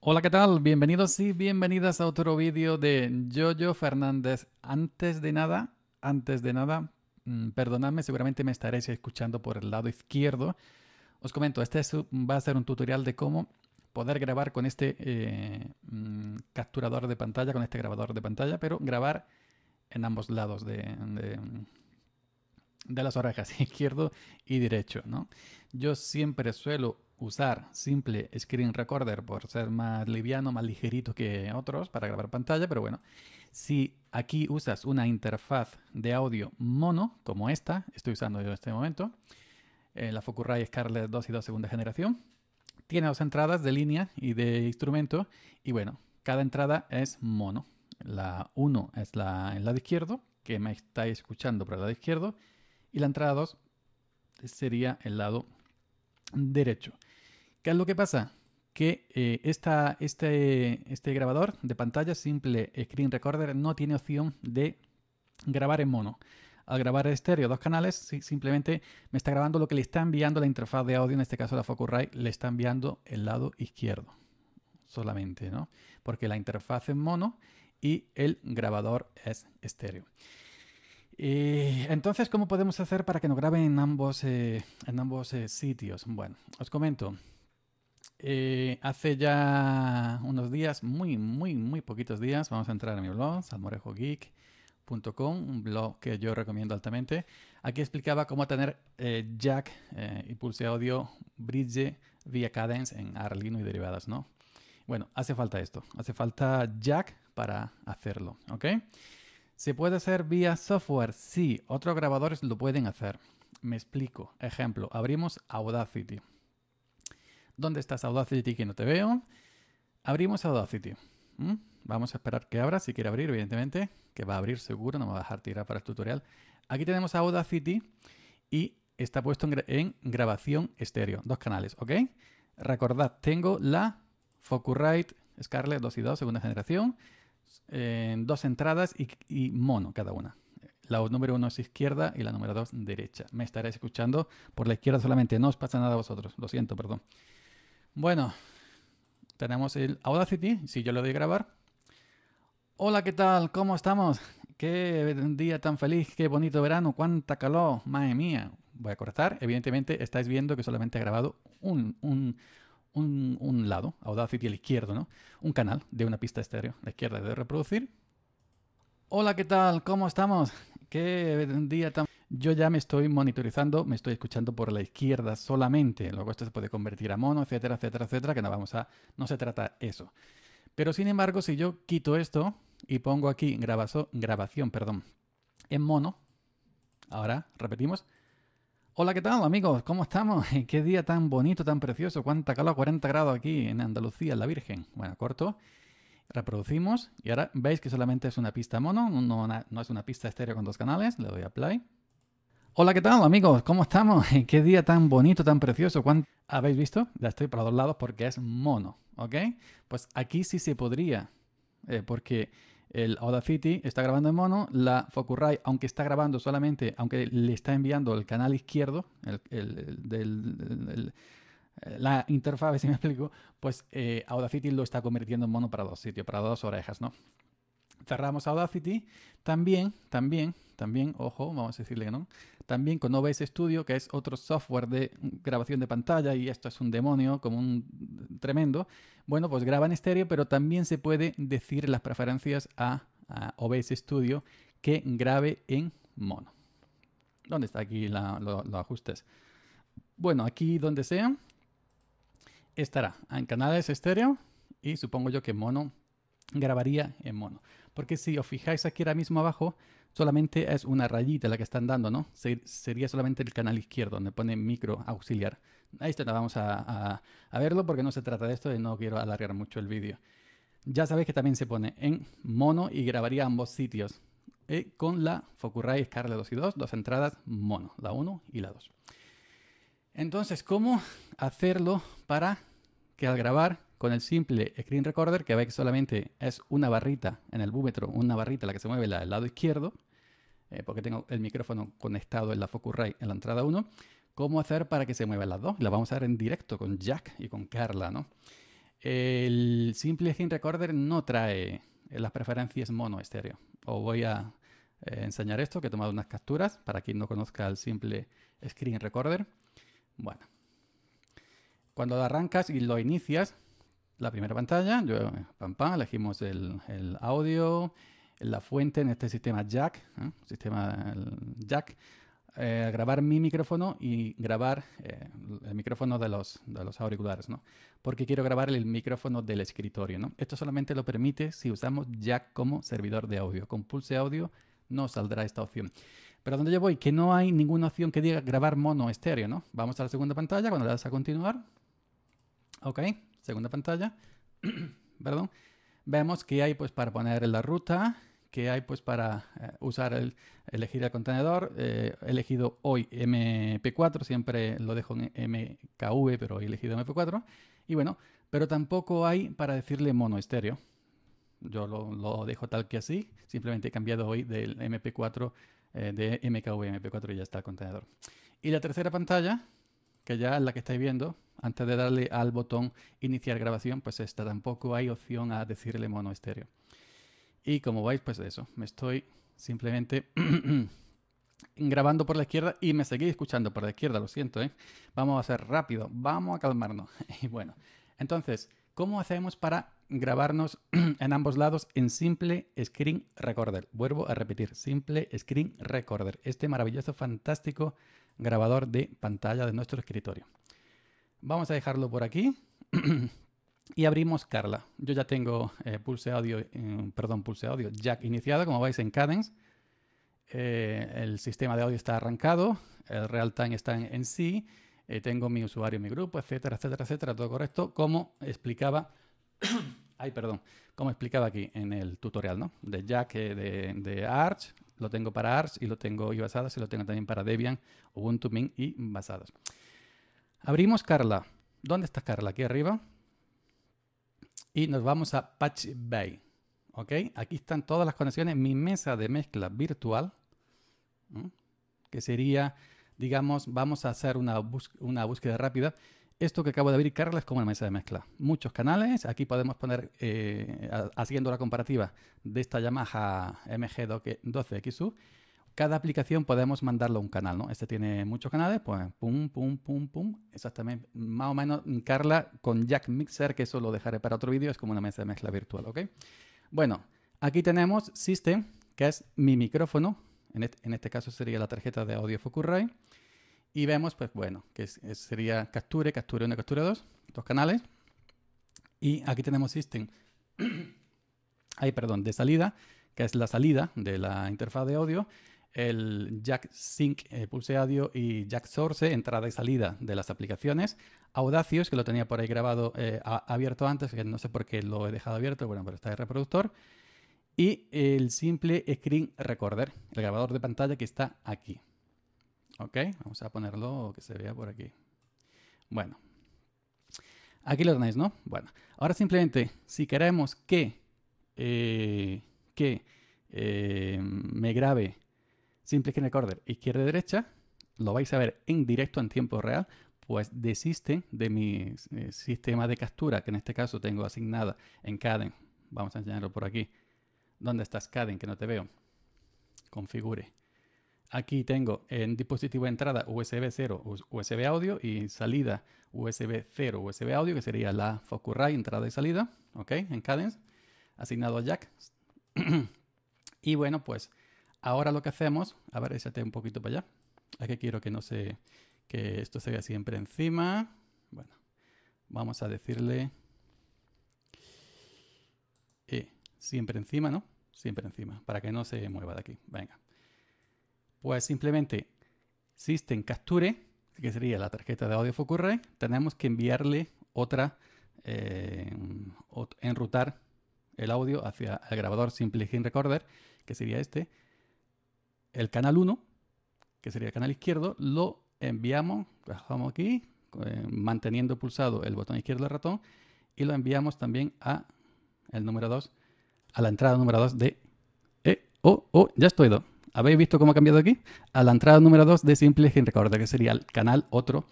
Hola, ¿qué tal? Bienvenidos y bienvenidas a otro vídeo de Yoyo Fernández. Antes de nada, antes de nada, mm, perdonadme, seguramente me estaréis escuchando por el lado izquierdo. Os comento, este va a ser un tutorial de cómo poder grabar con este eh, mm, capturador de pantalla, con este grabador de pantalla, pero grabar en ambos lados de, de, de las orejas, izquierdo y derecho, ¿no? Yo siempre suelo usar simple screen recorder por ser más liviano, más ligerito que otros para grabar pantalla, pero bueno, si aquí usas una interfaz de audio mono, como esta, estoy usando yo en este momento, eh, la Focusrite Scarlett 2 y 2 segunda generación, tiene dos entradas de línea y de instrumento, y bueno, cada entrada es mono. La 1 es la, el lado izquierdo, que me estáis escuchando por el lado izquierdo, y la entrada 2 sería el lado derecho. ¿Qué es lo que pasa? Que eh, este, este grabador de pantalla, simple screen recorder, no tiene opción de grabar en mono. Al grabar estéreo dos canales, simplemente me está grabando lo que le está enviando la interfaz de audio, en este caso la Focusrite, le está enviando el lado izquierdo solamente, ¿no? Porque la interfaz es mono y el grabador es estéreo. Eh, entonces, ¿cómo podemos hacer para que nos graben en ambos, eh, en ambos sitios? Bueno, os comento. Eh, hace ya unos días, muy, muy, muy poquitos días, vamos a entrar a mi blog, salmorejogeek.com, un blog que yo recomiendo altamente. Aquí explicaba cómo tener eh, jack eh, y pulse audio bridge vía cadence en Arlino y derivadas, ¿no? Bueno, hace falta esto, hace falta jack para hacerlo, ¿ok? ¿Se puede hacer vía software? Sí, otros grabadores lo pueden hacer. Me explico. Ejemplo, abrimos Audacity. ¿Dónde estás Audacity que no te veo? Abrimos Audacity. Vamos a esperar que abra, si quiere abrir, evidentemente, que va a abrir seguro, no me va a dejar tirar para el tutorial. Aquí tenemos Audacity y está puesto en, grabación estéreo, dos canales, ¿ok? Recordad, tengo la Focusrite Scarlett 2 y 2, segunda generación, en dos entradas y, mono cada una. La número uno es izquierda y la número 2 derecha. Me estaréis escuchando por la izquierda solamente, no os pasa nada a vosotros, lo siento, perdón. Bueno, tenemos el Audacity, si yo lo doy a grabar. Hola, ¿qué tal? ¿Cómo estamos? Qué día tan feliz, qué bonito verano, cuánta calor, madre mía. Voy a cortar. Evidentemente estáis viendo que solamente he grabado un, un, un, un lado, Audacity el izquierdo, ¿no? Un canal de una pista estéreo. La izquierda de reproducir. Hola, ¿qué tal? ¿Cómo estamos? Qué día tan... Yo ya me estoy monitorizando, me estoy escuchando por la izquierda solamente. Luego esto se puede convertir a mono, etcétera, etcétera, etcétera, que no vamos a. No se trata eso. Pero sin embargo, si yo quito esto y pongo aquí grabación perdón, en mono, ahora repetimos. Hola, ¿qué tal amigos? ¿Cómo estamos? Qué día tan bonito, tan precioso. Cuánta calor, 40 grados aquí en Andalucía, en la Virgen. Bueno, corto. Reproducimos y ahora veis que solamente es una pista mono, no, no es una pista estéreo con dos canales. Le doy a play. Hola, ¿qué tal amigos? ¿Cómo estamos? ¿Qué día tan bonito, tan precioso? ¿Cuánto... ¿Habéis visto? Ya estoy para dos lados porque es mono, ¿ok? Pues aquí sí se podría, eh, porque el Audacity está grabando en mono, la Focusrite, aunque está grabando solamente, aunque le está enviando el canal izquierdo, la interfaz, si me explico, pues eh, Audacity lo está convirtiendo en mono para dos sitios, para dos orejas, ¿no? Cerramos Audacity. También, también, también, ojo, vamos a decirle no. También con OBS Studio, que es otro software de grabación de pantalla, y esto es un demonio, como un tremendo. Bueno, pues graba en estéreo, pero también se puede decir las preferencias a, OBS Studio que grabe en mono. ¿Dónde está aquí los ajustes? Bueno, aquí donde sea, estará en canales estéreo y supongo yo que mono grabaría en mono. Porque si os fijáis aquí ahora mismo abajo, solamente es una rayita la que están dando, ¿no? sería solamente el canal izquierdo donde pone micro auxiliar. Ahí está, vamos a, verlo porque no se trata de esto y no quiero alargar mucho el vídeo. Ya sabéis que también se pone en mono y grabaría ambos sitios. Eh, con la Focusrite Scarlett 2 y 2, dos entradas mono, la 1 y la 2. Entonces, ¿cómo hacerlo para que al grabar con el simple screen recorder que ve que solamente es una barrita en el búmetro, una barrita la que se mueve la del lado izquierdo, eh, porque tengo el micrófono conectado en la Focusrite en la entrada 1, cómo hacer para que se muevan las dos. La vamos a ver en directo con Jack y con Carla, El simple screen recorder no trae las preferencias mono estéreo. Os voy a eh, enseñar esto, que he tomado unas capturas para quien no conozca el simple screen recorder. Bueno, cuando lo arrancas y lo inicias, la primera pantalla, yo, eh, pam, elegimos el, el audio, la fuente en este sistema jack, ¿eh? sistema jack, eh, grabar mi micrófono y grabar el micrófono de los, los auriculares, ¿no? Porque quiero grabar el micrófono del escritorio, Esto solamente lo permite si usamos jack como servidor de audio. Con Pulse Audio no saldrá esta opción. Pero donde yo voy, que no hay ninguna opción que diga grabar mono estéreo, ¿no? Vamos a la segunda pantalla, cuando le das a continuar. Ok segunda pantalla, perdón, vemos que hay pues para poner la ruta, que hay pues para eh, usar el, elegir el contenedor. Eh, elegido hoy MP4, siempre lo dejo en MKV, pero he elegido MP4. Y bueno, pero tampoco hay para decirle mono estéreo. Yo lo, dejo tal que así, simplemente he cambiado hoy del MP4 eh, de MKV MP4 y ya está el contenedor. Y la tercera pantalla que ya la que estáis viendo, antes de darle al botón iniciar grabación, pues esta tampoco hay opción a decirle mono estéreo. Y como veis, pues eso, me estoy simplemente grabando por la izquierda y me seguís escuchando por la izquierda, lo siento, ¿eh? Vamos a hacer rápido, vamos a calmarnos. y bueno, entonces, ¿cómo hacemos para grabarnos en ambos lados en Simple Screen Recorder? Vuelvo a repetir, Simple Screen Recorder, este maravilloso, fantástico grabador de pantalla de nuestro escritorio. Vamos a dejarlo por aquí y abrimos Carla. Yo ya tengo eh, Pulse Audio, eh, perdón, Pulse Audio Jack iniciado, como veis en Cadence. Eh, el sistema de audio está arrancado, el real time está en, sí, tengo mi usuario, mi grupo, etcétera, etcétera, etcétera, todo correcto, como explicaba, ay, perdón, como explicaba aquí en el tutorial, ¿no? De Jack, de Arch, lo tengo para ARS y lo tengo y basadas y lo tengo también para Debian, Ubuntu Mint y basadas. Abrimos Carla. ¿Dónde está Carla? Aquí arriba. Y nos vamos a Patch Bay. ¿Ok? Aquí están todas las conexiones. Mi mesa de mezcla virtual, que sería, digamos, vamos a hacer una, una búsqueda rápida esto que acabo de abrir, Carla, es como una mesa de mezcla. Muchos canales, aquí podemos poner, eh, haciendo la comparativa de esta Yamaha MG12XU, cada aplicación podemos mandarlo a un canal, ¿no? Este tiene muchos canales, pues pum, pum, pum, pum. Exactamente, más o menos, Carla, con Jack Mixer, que eso lo dejaré para otro vídeo, es como una mesa de mezcla virtual, Bueno, aquí tenemos System, que es mi micrófono, en este, en este caso sería la tarjeta de audio Focusrite, y vemos, pues bueno, que sería capture, capture 1, capture 2, dos canales. Y aquí tenemos system, ay, perdón, de salida, que es la salida de la interfaz de audio, el jack sync, eh, pulse audio y jack source, entrada y salida de las aplicaciones. Audacios, que lo tenía por ahí grabado eh, abierto antes, que no sé por qué lo he dejado abierto, bueno, pero está el reproductor. Y el simple screen recorder, el grabador de pantalla que está aquí. Ok, vamos a ponerlo que se vea por aquí. Bueno, aquí lo tenéis, ¿no? Bueno, ahora simplemente, si queremos que, eh, que eh, me grabe Simple Recorder izquierda-derecha, lo vais a ver en directo en tiempo real, pues desiste de mi eh, sistema de captura, que en este caso tengo asignada en Caden. Vamos a enseñarlo por aquí. ¿Dónde estás, Caden? Que no te veo. Configure. Aquí tengo en dispositivo de entrada USB 0, USB audio y salida USB 0, USB audio, que sería la Focusrite, entrada y salida, ¿ok? En cadence, asignado a jack. y bueno, pues ahora lo que hacemos, a ver, échate un poquito para allá. Aquí quiero que no se, que esto se vea siempre encima. Bueno, vamos a decirle eh, siempre encima, ¿no? Siempre encima, para que no se mueva de aquí. Venga. Pues simplemente System Capture, que sería la tarjeta de audio Focusrite, tenemos que enviarle otra, eh, enrutar el audio hacia el grabador Simple Game Recorder, que sería este. El canal 1, que sería el canal izquierdo, lo enviamos, bajamos aquí, eh, manteniendo pulsado el botón izquierdo del ratón, y lo enviamos también a el número 2, a la entrada número 2 de... Eh, oh, oh, ya estoy. Do. ¿Habéis visto cómo ha cambiado aquí? A la entrada número 2 de Simple quien Recorder, que sería el canal otro,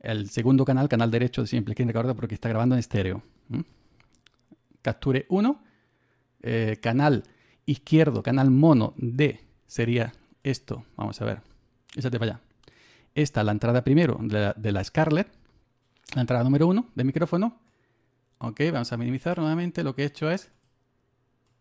el segundo canal, canal derecho de Simple quien recuerda porque está grabando en estéreo. ¿Mm? Capture 1, eh, canal izquierdo, canal mono de sería esto. Vamos a ver, esa te allá. Esta, la entrada primero de la, scarlet la Scarlett, la entrada número 1 de micrófono. Ok, vamos a minimizar nuevamente. Lo que he hecho es,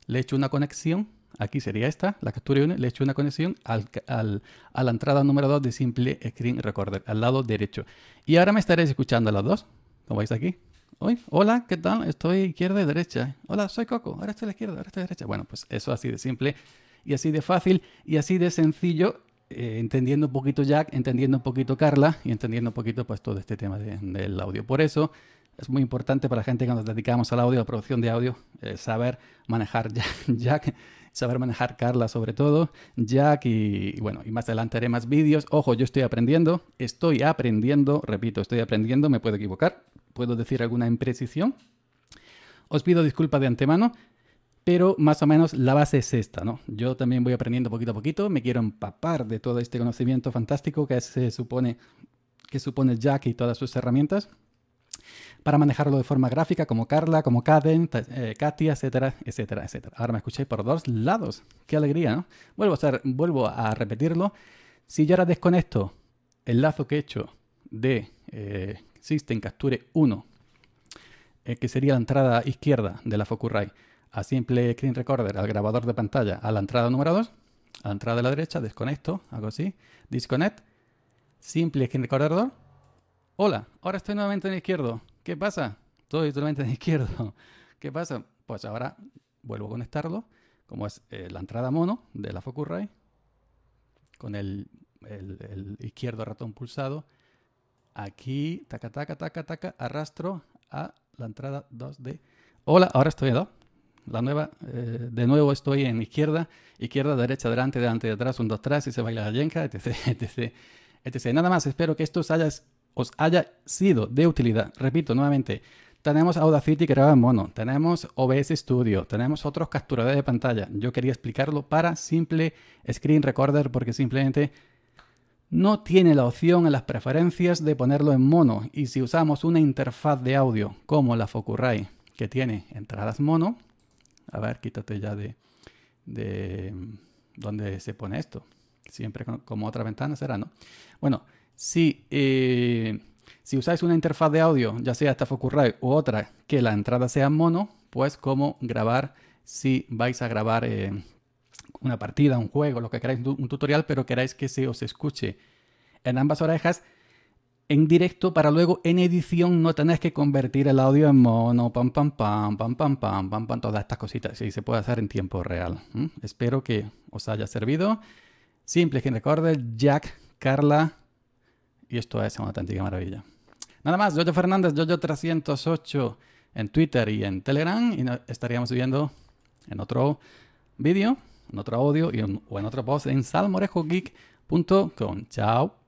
le he hecho una conexión Aquí sería esta, la captura une, le hecho una conexión al, a la entrada número 2 de Simple Screen Recorder, al lado derecho. Y ahora me estaréis escuchando a las dos, como veis aquí. Hoy, hola, ¿qué tal? Estoy izquierda y derecha. Hola, soy Coco, ahora estoy a la izquierda, ahora estoy a la derecha. Bueno, pues eso así de simple y así de fácil y así de sencillo, eh, entendiendo un poquito Jack, entendiendo un poquito Carla y entendiendo un poquito pues todo este tema del audio. Por eso es muy importante para la gente que nos dedicamos al audio, a la producción de audio, eh, saber manejar Jack saber manejar Carla sobre todo, Jack y bueno, y más adelante haré más vídeos. Ojo, yo estoy aprendiendo, estoy aprendiendo, repito, estoy aprendiendo, me puedo equivocar, puedo decir alguna imprecisión. Os pido disculpa de antemano, pero más o menos la base es esta, ¿no? Yo también voy aprendiendo poquito a poquito, me quiero empapar de todo este conocimiento fantástico que se supone que supone Jack y todas sus herramientas para manejarlo de forma gráfica, como Carla, como Caden, eh, Katia, etcétera, etcétera, etcétera. Ahora me escucháis por dos lados. Qué alegría, Vuelvo a, vuelvo a repetirlo. Si yo ahora desconecto el lazo que he hecho de eh, System Capture 1, eh, que sería la entrada izquierda de la Focusrite, a simple screen recorder, al grabador de pantalla, a la entrada número 2, a la entrada de la derecha, desconecto, hago así, disconnect, simple screen recorder Hola, ahora estoy nuevamente en izquierdo. ¿Qué pasa? Estoy nuevamente en izquierdo. ¿Qué pasa? Pues ahora vuelvo a conectarlo, como es eh, la entrada mono de la Focusrite, con el, izquierdo ratón pulsado. Aquí, taca, taca, taca, taca, arrastro a la entrada 2 d Hola, ahora estoy en 2. La nueva, eh, de nuevo estoy en izquierda, izquierda, derecha, delante, delante, atrás, un, dos, tres, y se baila la yenka, etc, etc, etc. Nada más, espero que esto os haya os haya sido de utilidad. Repito nuevamente, tenemos Audacity que en mono, tenemos OBS Studio, tenemos otros capturadores de pantalla. Yo quería explicarlo para simple screen recorder porque simplemente no tiene la opción en las preferencias de ponerlo en mono. Y si usamos una interfaz de audio como la Focusrite que tiene entradas mono, a ver, quítate ya de, de donde se pone esto. Siempre como otra ventana será, ¿no? Bueno, eh, si usáis una interfaz de audio, ya sea esta Focusrite u otra, que la entrada sea mono, pues cómo grabar si vais a grabar eh, una partida, un juego, lo que queráis, un tutorial, pero queráis que se os escuche en ambas orejas en directo para luego en edición no tenéis que convertir el audio en mono, pam, pam, pam, pam, pam, pam, pam, pam, todas estas cositas. Sí, se puede hacer en tiempo real. Espero que os haya servido. Simple quien recuerde, Jack, Carla, y esto es una auténtica maravilla. Nada más, Jojo Fernández, Jojo308 en Twitter y en Telegram y nos estaríamos viendo en otro vídeo, en otro audio o en otra voz en salmorejogeek.com. Chao.